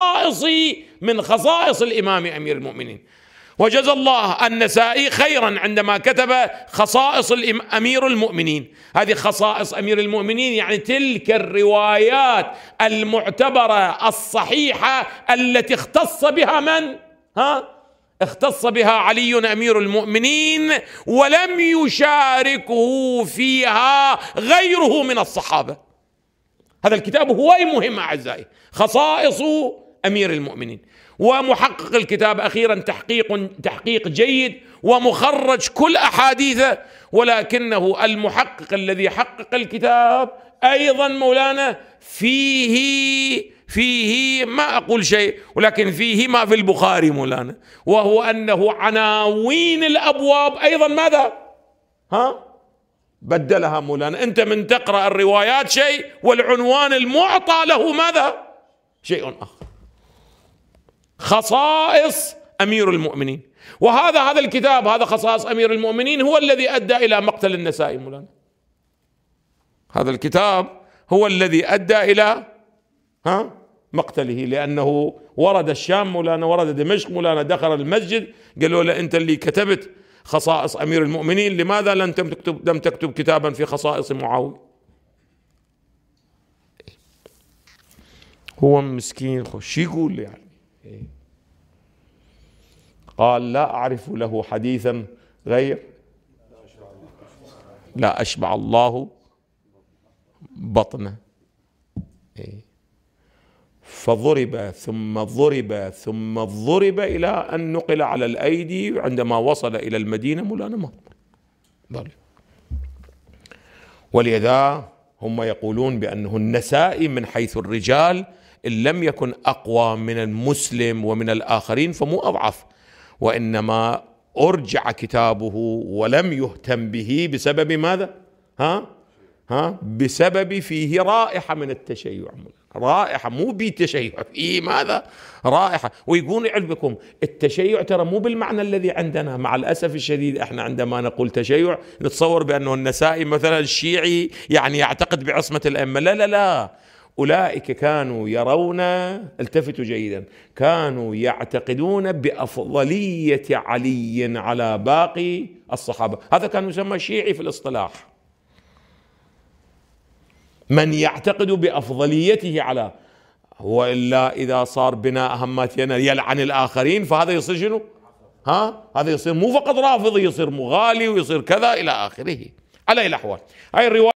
خصائص من خصائص الإمام أمير المؤمنين وجزى الله النسائي خيرا عندما كتب خصائص أمير المؤمنين هذه خصائص أمير المؤمنين يعني تلك الروايات المعتبرة الصحيحة التي اختص بها من؟ ها؟ اختص بها علي امير المؤمنين ولم يشاركه فيها غيره من الصحابه هذا الكتاب هو مهم اعزائي خصائص امير المؤمنين ومحقق الكتاب اخيرا تحقيق تحقيق جيد ومخرج كل احاديثه ولكنه المحقق الذي حقق الكتاب ايضا مولانا فيه فيه ما اقول شيء ولكن فيه ما في البخاري مولانا وهو انه عناوين الابواب ايضا ماذا؟ ها؟ بدلها مولانا انت من تقرا الروايات شيء والعنوان المعطى له ماذا؟ شيء اخر خصائص امير المؤمنين وهذا هذا الكتاب هذا خصائص امير المؤمنين هو الذي ادى الى مقتل النسائي مولانا هذا الكتاب هو الذي ادى الى ها مقتله لانه ورد الشام مولانا ورد دمشق مولانا دخل المسجد قالوا له انت اللي كتبت خصائص امير المؤمنين لماذا لم تكتب لم تكتب كتابا في خصائص معاويه هو مسكين شو يقول يعني إيه. قال لا أعرف له حديثا غير لا أشبع الله بطنه إيه. فضرب ثم ضرب ثم ضرب إلى أن نقل على الأيدي عندما وصل إلى المدينة مولانا مهضر ولذا هم يقولون بأنه النسائي من حيث الرجال إن لم يكن أقوى من المسلم ومن الآخرين فمو أضعف وإنما أرجع كتابه ولم يهتم به بسبب ماذا ها ها بسبب فيه رائحة من التشيع رائحة مو بتشيع فيه ماذا رائحة ويقول علمكم التشيع ترى مو بالمعنى الذي عندنا مع الأسف الشديد احنا عندما نقول تشيع نتصور بأنه النسائي مثلا الشيعي يعني يعتقد بعصمة الأمة لا لا لا اولئك كانوا يرون التفتوا جيدا كانوا يعتقدون بافضليه علي على باقي الصحابه هذا كان يسمى شيعي في الاصطلاح من يعتقد بافضليته على والا اذا صار بناء همات يلعن الاخرين فهذا يصير شنو؟ ها؟ هذا يصير مو فقط رافضي يصير مغالي ويصير كذا الى اخره على اي الاحوال هاي الروايه